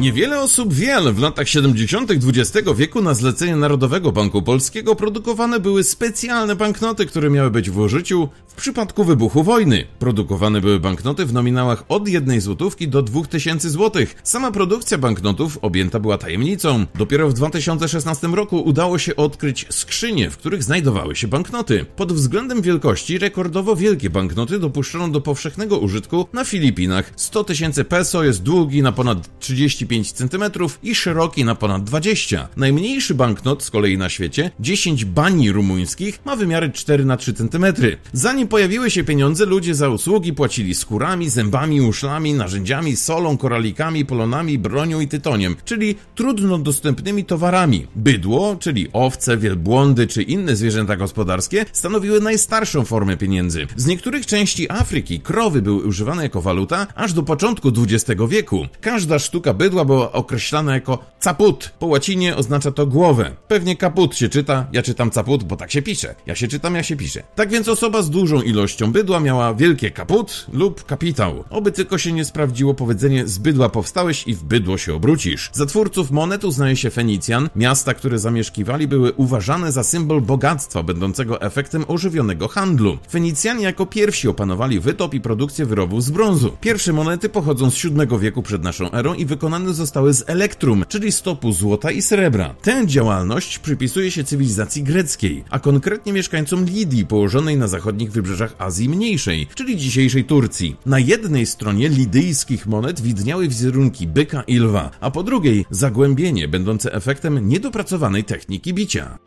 Niewiele osób wie, ale w latach 70. XX wieku na zlecenie Narodowego Banku Polskiego produkowane były specjalne banknoty, które miały być w użyciu w przypadku wybuchu wojny produkowane były banknoty w nominałach od 1 złotówki do 2000 złotych. Sama produkcja banknotów objęta była tajemnicą. Dopiero w 2016 roku udało się odkryć skrzynie, w których znajdowały się banknoty. Pod względem wielkości rekordowo wielkie banknoty dopuszczono do powszechnego użytku na Filipinach. 100 tysięcy peso jest długi na ponad 35 cm i szeroki na ponad 20. Najmniejszy banknot z kolei na świecie, 10 bani rumuńskich, ma wymiary 4 na 3 cm. Zanim pojawiły się pieniądze, ludzie za usługi płacili skórami, zębami, uszlami, narzędziami, solą, koralikami, polonami, bronią i tytoniem, czyli trudno dostępnymi towarami. Bydło, czyli owce, wielbłądy czy inne zwierzęta gospodarskie, stanowiły najstarszą formę pieniędzy. Z niektórych części Afryki krowy były używane jako waluta aż do początku XX wieku. Każda sztuka bydła była określana jako caput. Po łacinie oznacza to głowę. Pewnie kaput się czyta, ja czytam caput, bo tak się pisze. Ja się czytam, ja się piszę. Tak więc osoba z dużą dużą ilością bydła miała wielkie kaput lub kapitał. Oby tylko się nie sprawdziło powiedzenie z bydła powstałeś i w bydło się obrócisz. Za twórców monet uznaje się Fenicjan. Miasta, które zamieszkiwali były uważane za symbol bogactwa, będącego efektem ożywionego handlu. Fenicjanie jako pierwsi opanowali wytop i produkcję wyrobów z brązu. Pierwsze monety pochodzą z VII wieku przed naszą erą i wykonane zostały z elektrum, czyli stopu złota i srebra. Tę działalność przypisuje się cywilizacji greckiej, a konkretnie mieszkańcom Lidii położonej na zachodnich wybrzeżach wybrzeżach Azji Mniejszej, czyli dzisiejszej Turcji. Na jednej stronie lidyjskich monet widniały wizerunki byka i lwa, a po drugiej zagłębienie będące efektem niedopracowanej techniki bicia.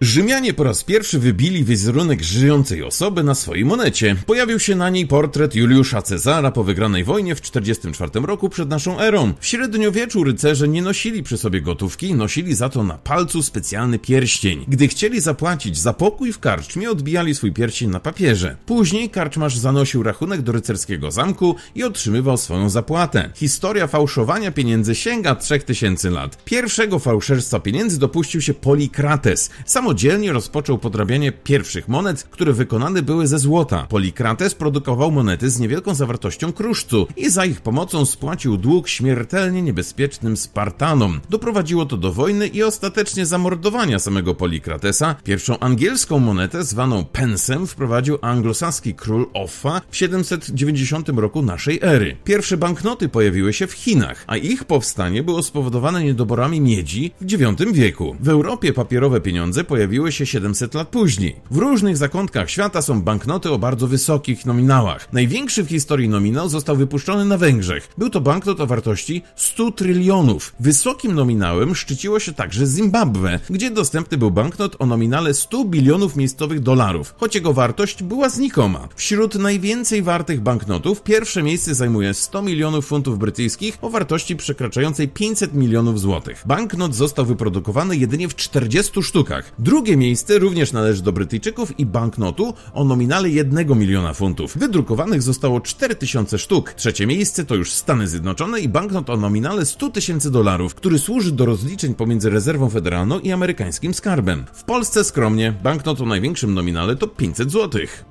Rzymianie po raz pierwszy wybili wizerunek żyjącej osoby na swojej monecie. Pojawił się na niej portret Juliusza Cezara po wygranej wojnie w 44 roku przed naszą erą. W średniowieczu rycerze nie nosili przy sobie gotówki, nosili za to na palcu specjalny pierścień. Gdy chcieli zapłacić za pokój w karczmie, odbijali swój pierścień na papierze. Później karczmarz zanosił rachunek do rycerskiego zamku i otrzymywał swoją zapłatę. Historia fałszowania pieniędzy sięga 3000 lat. Pierwszego fałszerstwa pieniędzy dopuścił się Polikrates. Samo Samodzielnie rozpoczął podrabianie pierwszych monet, które wykonane były ze złota. Polikrates produkował monety z niewielką zawartością kruszcu i za ich pomocą spłacił dług śmiertelnie niebezpiecznym Spartanom. Doprowadziło to do wojny i ostatecznie zamordowania samego Polikratesa. Pierwszą angielską monetę, zwaną pensem, wprowadził anglosaski król Offa w 790 roku naszej ery. Pierwsze banknoty pojawiły się w Chinach, a ich powstanie było spowodowane niedoborami miedzi w IX wieku. W Europie papierowe pieniądze pojawiły pojawiły się 700 lat później. W różnych zakątkach świata są banknoty o bardzo wysokich nominałach. Największy w historii nominał został wypuszczony na Węgrzech. Był to banknot o wartości 100 trylionów. Wysokim nominałem szczyciło się także Zimbabwe, gdzie dostępny był banknot o nominale 100 bilionów miejscowych dolarów, choć jego wartość była znikoma. Wśród najwięcej wartych banknotów pierwsze miejsce zajmuje 100 milionów funtów brytyjskich o wartości przekraczającej 500 milionów złotych. Banknot został wyprodukowany jedynie w 40 sztukach. Drugie miejsce również należy do Brytyjczyków i banknotu o nominale 1 miliona funtów. Wydrukowanych zostało 4000 sztuk. Trzecie miejsce to już Stany Zjednoczone i banknot o nominale 100 tysięcy dolarów, który służy do rozliczeń pomiędzy rezerwą federalną i amerykańskim skarbem. W Polsce skromnie, banknot o największym nominale to 500 złotych.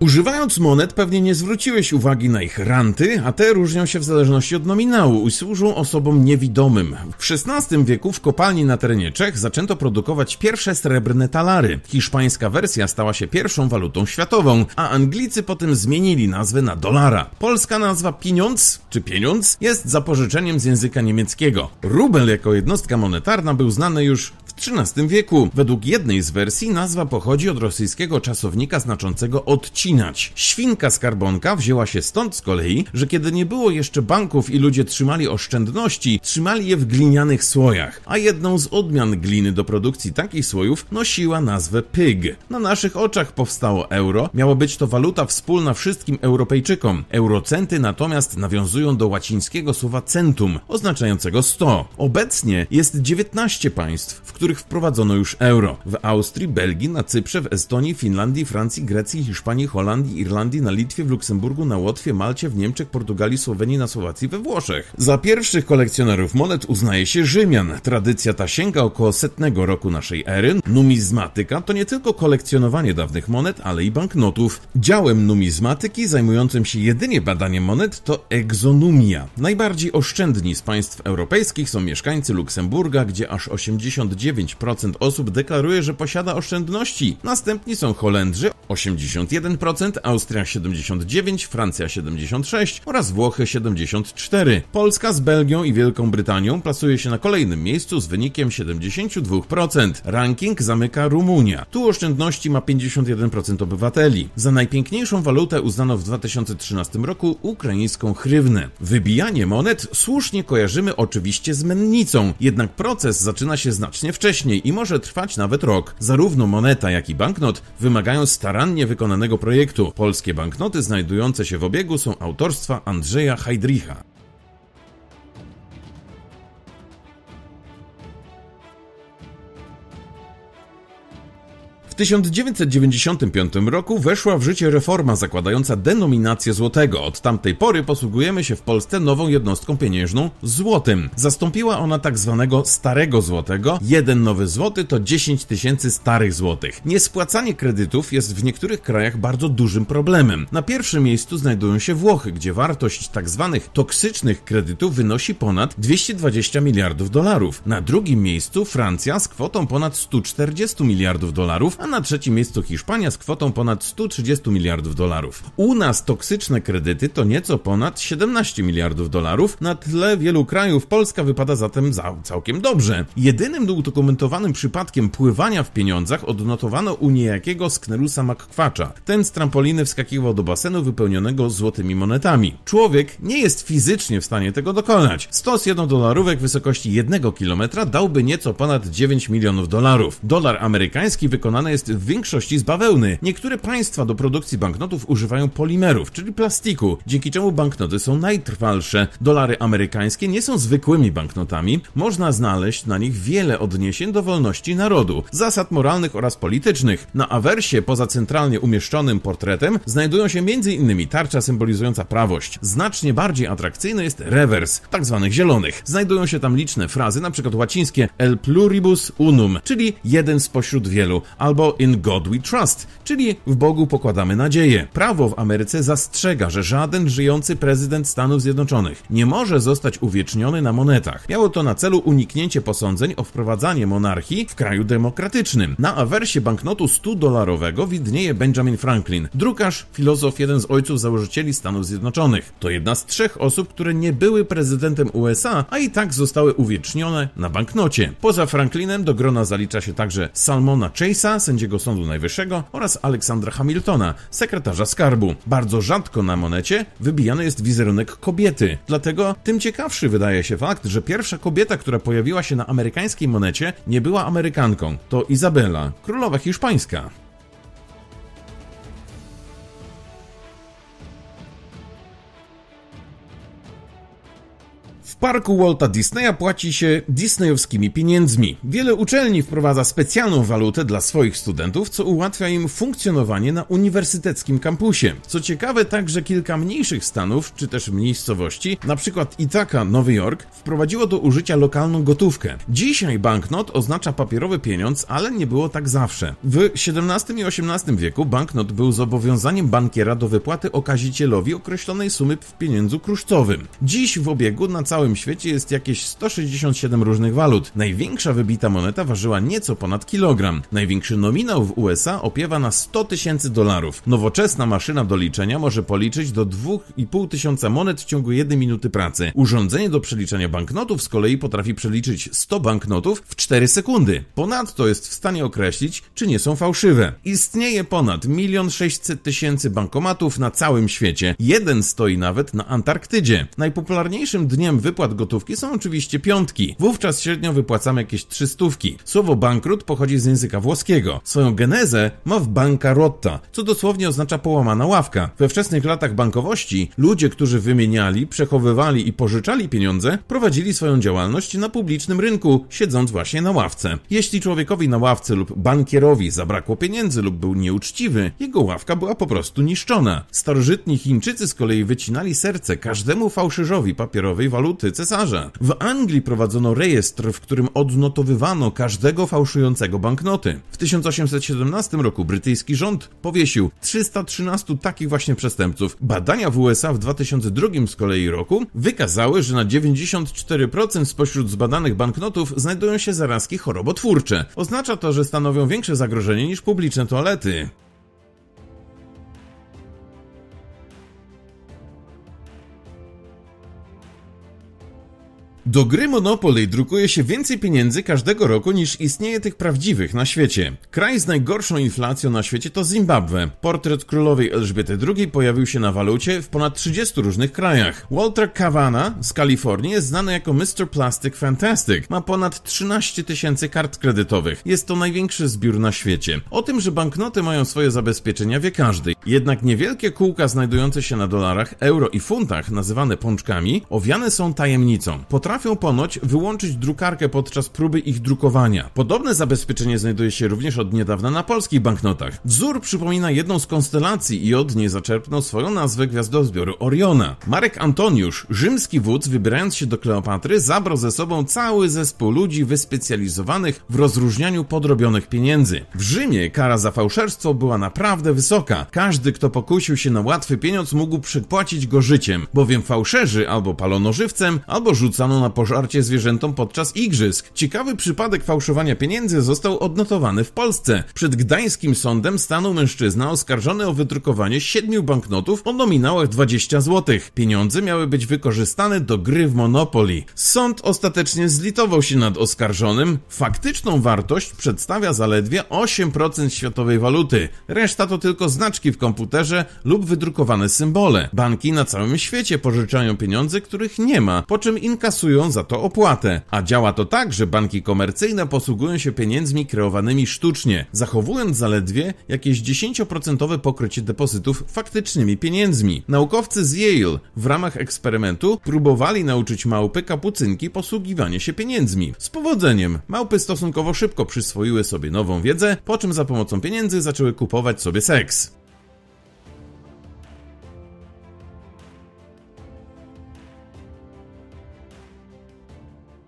Używając monet pewnie nie zwróciłeś uwagi na ich ranty, a te różnią się w zależności od nominału i służą osobom niewidomym. W XVI wieku w kopalni na terenie Czech zaczęto produkować pierwsze srebrne talary. Hiszpańska wersja stała się pierwszą walutą światową, a Anglicy potem zmienili nazwę na dolara. Polska nazwa pieniądz czy pieniądz jest zapożyczeniem z języka niemieckiego. Rubel jako jednostka monetarna był znany już w XIII wieku. Według jednej z wersji nazwa pochodzi od rosyjskiego czasownika znaczącego odcinać. Świnka skarbonka wzięła się stąd z kolei, że kiedy nie było jeszcze banków i ludzie trzymali oszczędności, trzymali je w glinianych słojach, a jedną z odmian gliny do produkcji takich słojów nosiła nazwę pyg. Na naszych oczach powstało euro, miało być to waluta wspólna wszystkim Europejczykom. Eurocenty natomiast nawiązują do łacińskiego słowa centum, oznaczającego 100. Obecnie jest 19 państw, w których których wprowadzono już euro. W Austrii, Belgii, na Cyprze, w Estonii, Finlandii, Francji, Grecji, Hiszpanii, Holandii, Irlandii, na Litwie, w Luksemburgu, na Łotwie, Malcie, w Niemczech, Portugalii, Słowenii, na Słowacji, we Włoszech. Za pierwszych kolekcjonerów monet uznaje się Rzymian. Tradycja ta sięga około setnego roku naszej ery. Numizmatyka to nie tylko kolekcjonowanie dawnych monet, ale i banknotów. Działem numizmatyki zajmującym się jedynie badaniem monet to egzonomia. Najbardziej oszczędni z państw europejskich są mieszkańcy Luksemburga, gdzie aż 89 39% osób deklaruje, że posiada oszczędności. Następni są Holendrzy 81%, Austria 79%, Francja 76% oraz Włochy 74%. Polska z Belgią i Wielką Brytanią plasuje się na kolejnym miejscu z wynikiem 72%. Ranking zamyka Rumunia. Tu oszczędności ma 51% obywateli. Za najpiękniejszą walutę uznano w 2013 roku ukraińską hrywnę. Wybijanie monet słusznie kojarzymy oczywiście z mennicą, jednak proces zaczyna się znacznie wcześniej wcześniej i może trwać nawet rok. Zarówno moneta, jak i banknot wymagają starannie wykonanego projektu. Polskie banknoty znajdujące się w obiegu są autorstwa Andrzeja Heidricha. W 1995 roku weszła w życie reforma zakładająca denominację złotego. Od tamtej pory posługujemy się w Polsce nową jednostką pieniężną złotym. Zastąpiła ona tak zwanego starego złotego. Jeden nowy złoty to 10 tysięcy starych złotych. Niespłacanie kredytów jest w niektórych krajach bardzo dużym problemem. Na pierwszym miejscu znajdują się Włochy, gdzie wartość tak zwanych toksycznych kredytów wynosi ponad 220 miliardów dolarów. Na drugim miejscu Francja z kwotą ponad 140 miliardów dolarów, a na trzecim miejscu Hiszpania z kwotą ponad 130 miliardów dolarów. U nas toksyczne kredyty to nieco ponad 17 miliardów dolarów. Na tle wielu krajów Polska wypada zatem za całkiem dobrze. Jedynym udokumentowanym przypadkiem pływania w pieniądzach odnotowano u niejakiego Sknerusa Makkwacza. Ten z trampoliny wskakiwał do basenu wypełnionego złotymi monetami. Człowiek nie jest fizycznie w stanie tego dokonać. Stos 1 dolarówek wysokości 1 kilometra dałby nieco ponad 9 milionów dolarów. Dolar amerykański wykonany jest w większości z bawełny. Niektóre państwa do produkcji banknotów używają polimerów, czyli plastiku, dzięki czemu banknoty są najtrwalsze. Dolary amerykańskie nie są zwykłymi banknotami. Można znaleźć na nich wiele odniesień do wolności narodu, zasad moralnych oraz politycznych. Na awersie, poza centralnie umieszczonym portretem, znajdują się m.in. tarcza symbolizująca prawość. Znacznie bardziej atrakcyjny jest rewers, tak zwanych zielonych. Znajdują się tam liczne frazy, np. łacińskie el pluribus unum, czyli jeden spośród wielu, albo in God we trust, czyli w Bogu pokładamy nadzieję. Prawo w Ameryce zastrzega, że żaden żyjący prezydent Stanów Zjednoczonych nie może zostać uwieczniony na monetach. Miało to na celu uniknięcie posądzeń o wprowadzanie monarchii w kraju demokratycznym. Na awersie banknotu 100-dolarowego widnieje Benjamin Franklin, drukarz, filozof, jeden z ojców założycieli Stanów Zjednoczonych. To jedna z trzech osób, które nie były prezydentem USA, a i tak zostały uwiecznione na banknocie. Poza Franklinem do grona zalicza się także Salmona Chase'a, sędziego Sądu Najwyższego oraz Aleksandra Hamiltona, sekretarza skarbu. Bardzo rzadko na monecie wybijany jest wizerunek kobiety, dlatego tym ciekawszy wydaje się fakt, że pierwsza kobieta, która pojawiła się na amerykańskiej monecie, nie była Amerykanką. To Izabela, królowa hiszpańska. W parku Walta Disneya płaci się disneyowskimi pieniędzmi. Wiele uczelni wprowadza specjalną walutę dla swoich studentów, co ułatwia im funkcjonowanie na uniwersyteckim kampusie. Co ciekawe, także kilka mniejszych stanów czy też miejscowości, np. Ithaca, Nowy Jork, wprowadziło do użycia lokalną gotówkę. Dzisiaj banknot oznacza papierowy pieniądz, ale nie było tak zawsze. W XVII i XVIII wieku banknot był zobowiązaniem bankiera do wypłaty okazicielowi określonej sumy w pieniędzu kruszcowym. Dziś w obiegu na całe całym świecie jest jakieś 167 różnych walut. Największa wybita moneta ważyła nieco ponad kilogram. Największy nominał w USA opiewa na 100 tysięcy dolarów. Nowoczesna maszyna do liczenia może policzyć do 2,5 tysiąca monet w ciągu 1 minuty pracy. Urządzenie do przeliczania banknotów z kolei potrafi przeliczyć 100 banknotów w 4 sekundy. Ponadto jest w stanie określić, czy nie są fałszywe. Istnieje ponad 1 600 tysięcy bankomatów na całym świecie. Jeden stoi nawet na Antarktydzie. Najpopularniejszym dniem wypadków wypłat gotówki są oczywiście piątki. Wówczas średnio wypłacamy jakieś trzystówki. Słowo bankrut pochodzi z języka włoskiego. Swoją genezę ma w bankarotta, co dosłownie oznacza połamana ławka. We wczesnych latach bankowości ludzie, którzy wymieniali, przechowywali i pożyczali pieniądze, prowadzili swoją działalność na publicznym rynku, siedząc właśnie na ławce. Jeśli człowiekowi na ławce lub bankierowi zabrakło pieniędzy lub był nieuczciwy, jego ławka była po prostu niszczona. Starożytni Chińczycy z kolei wycinali serce każdemu fałszyżowi papierowej waluty w Anglii prowadzono rejestr, w którym odnotowywano każdego fałszującego banknoty. W 1817 roku brytyjski rząd powiesił 313 takich właśnie przestępców. Badania w USA w 2002 z kolei roku wykazały, że na 94% spośród zbadanych banknotów znajdują się zarazki chorobotwórcze. Oznacza to, że stanowią większe zagrożenie niż publiczne toalety. Do gry Monopoly drukuje się więcej pieniędzy każdego roku niż istnieje tych prawdziwych na świecie. Kraj z najgorszą inflacją na świecie to Zimbabwe. Portret królowej Elżbiety II pojawił się na walucie w ponad 30 różnych krajach. Walter Cavana z Kalifornii jest znany jako Mr. Plastic Fantastic. Ma ponad 13 tysięcy kart kredytowych. Jest to największy zbiór na świecie. O tym, że banknoty mają swoje zabezpieczenia wie każdy. Jednak niewielkie kółka znajdujące się na dolarach, euro i funtach, nazywane pączkami, owiane są tajemnicą. Potrafią potrafią ponoć wyłączyć drukarkę podczas próby ich drukowania. Podobne zabezpieczenie znajduje się również od niedawna na polskich banknotach. Wzór przypomina jedną z konstelacji i od niej zaczerpnął swoją nazwę gwiazdozbioru Oriona. Marek Antoniusz, rzymski wódz, wybierając się do Kleopatry, zabrał ze sobą cały zespół ludzi wyspecjalizowanych w rozróżnianiu podrobionych pieniędzy. W Rzymie kara za fałszerstwo była naprawdę wysoka. Każdy, kto pokusił się na łatwy pieniądz, mógł przepłacić go życiem, bowiem fałszerzy albo palono żywcem, albo rzucano na pożarcie zwierzętom podczas igrzysk. Ciekawy przypadek fałszowania pieniędzy został odnotowany w Polsce. Przed gdańskim sądem stanął mężczyzna oskarżony o wydrukowanie siedmiu banknotów o nominałach 20 zł. Pieniądze miały być wykorzystane do gry w monopoli. Sąd ostatecznie zlitował się nad oskarżonym. Faktyczną wartość przedstawia zaledwie 8% światowej waluty. Reszta to tylko znaczki w komputerze lub wydrukowane symbole. Banki na całym świecie pożyczają pieniądze, których nie ma, po czym inkasują za to opłatę. A działa to tak, że banki komercyjne posługują się pieniędzmi kreowanymi sztucznie, zachowując zaledwie jakieś 10% pokrycie depozytów faktycznymi pieniędzmi. Naukowcy z Yale w ramach eksperymentu próbowali nauczyć małpy kapucynki posługiwania się pieniędzmi. Z powodzeniem. Małpy stosunkowo szybko przyswoiły sobie nową wiedzę, po czym za pomocą pieniędzy zaczęły kupować sobie seks.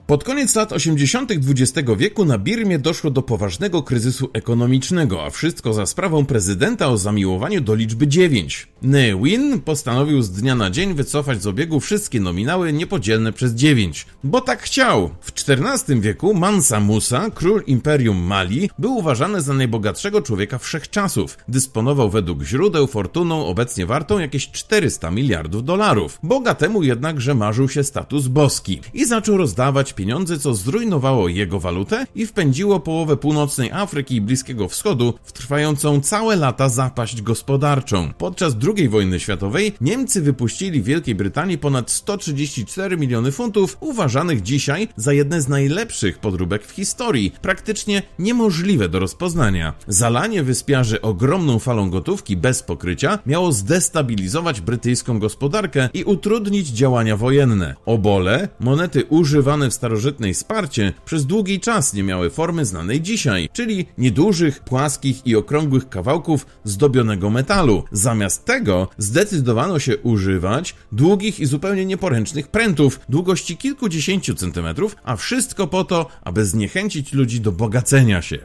Pod koniec lat 80. XX wieku na Birmie doszło do poważnego kryzysu ekonomicznego, a wszystko za sprawą prezydenta o zamiłowaniu do liczby 9. Ne Win postanowił z dnia na dzień wycofać z obiegu wszystkie nominały niepodzielne przez 9, bo tak chciał. W XIV wieku Mansa Musa, król Imperium Mali, był uważany za najbogatszego człowieka wszechczasów. Dysponował według źródeł fortuną obecnie wartą jakieś 400 miliardów dolarów. Bogatemu jednakże marzył się status boski i zaczął rozdawać pieniądze, co zrujnowało jego walutę i wpędziło połowę północnej Afryki i Bliskiego Wschodu w trwającą całe lata zapaść gospodarczą. Podczas II wojny światowej Niemcy wypuścili Wielkiej Brytanii ponad 134 miliony funtów, uważanych dzisiaj za jedne z najlepszych podróbek w historii, praktycznie niemożliwe do rozpoznania. Zalanie wyspiarzy ogromną falą gotówki bez pokrycia miało zdestabilizować brytyjską gospodarkę i utrudnić działania wojenne. Obole, monety używane w starożytnej Sparcie przez długi czas nie miały formy znanej dzisiaj, czyli niedużych, płaskich i okrągłych kawałków zdobionego metalu. Zamiast tego zdecydowano się używać długich i zupełnie nieporęcznych prętów długości kilkudziesięciu centymetrów, a wszystko po to, aby zniechęcić ludzi do bogacenia się.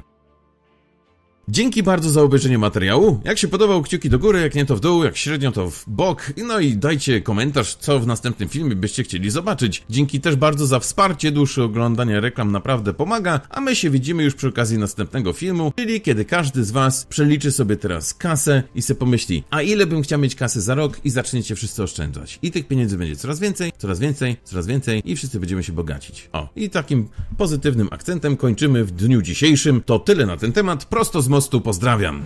Dzięki bardzo za obejrzenie materiału. Jak się podobał, kciuki do góry, jak nie to w dół, jak średnio to w bok. No i dajcie komentarz, co w następnym filmie byście chcieli zobaczyć. Dzięki też bardzo za wsparcie, dłuższe oglądanie reklam naprawdę pomaga, a my się widzimy już przy okazji następnego filmu, czyli kiedy każdy z Was przeliczy sobie teraz kasę i sobie pomyśli, a ile bym chciał mieć kasy za rok i zaczniecie wszyscy oszczędzać. I tych pieniędzy będzie coraz więcej, coraz więcej, coraz więcej i wszyscy będziemy się bogacić. O, i takim pozytywnym akcentem kończymy w dniu dzisiejszym. To tyle na ten temat, prosto z prostu pozdrawiam.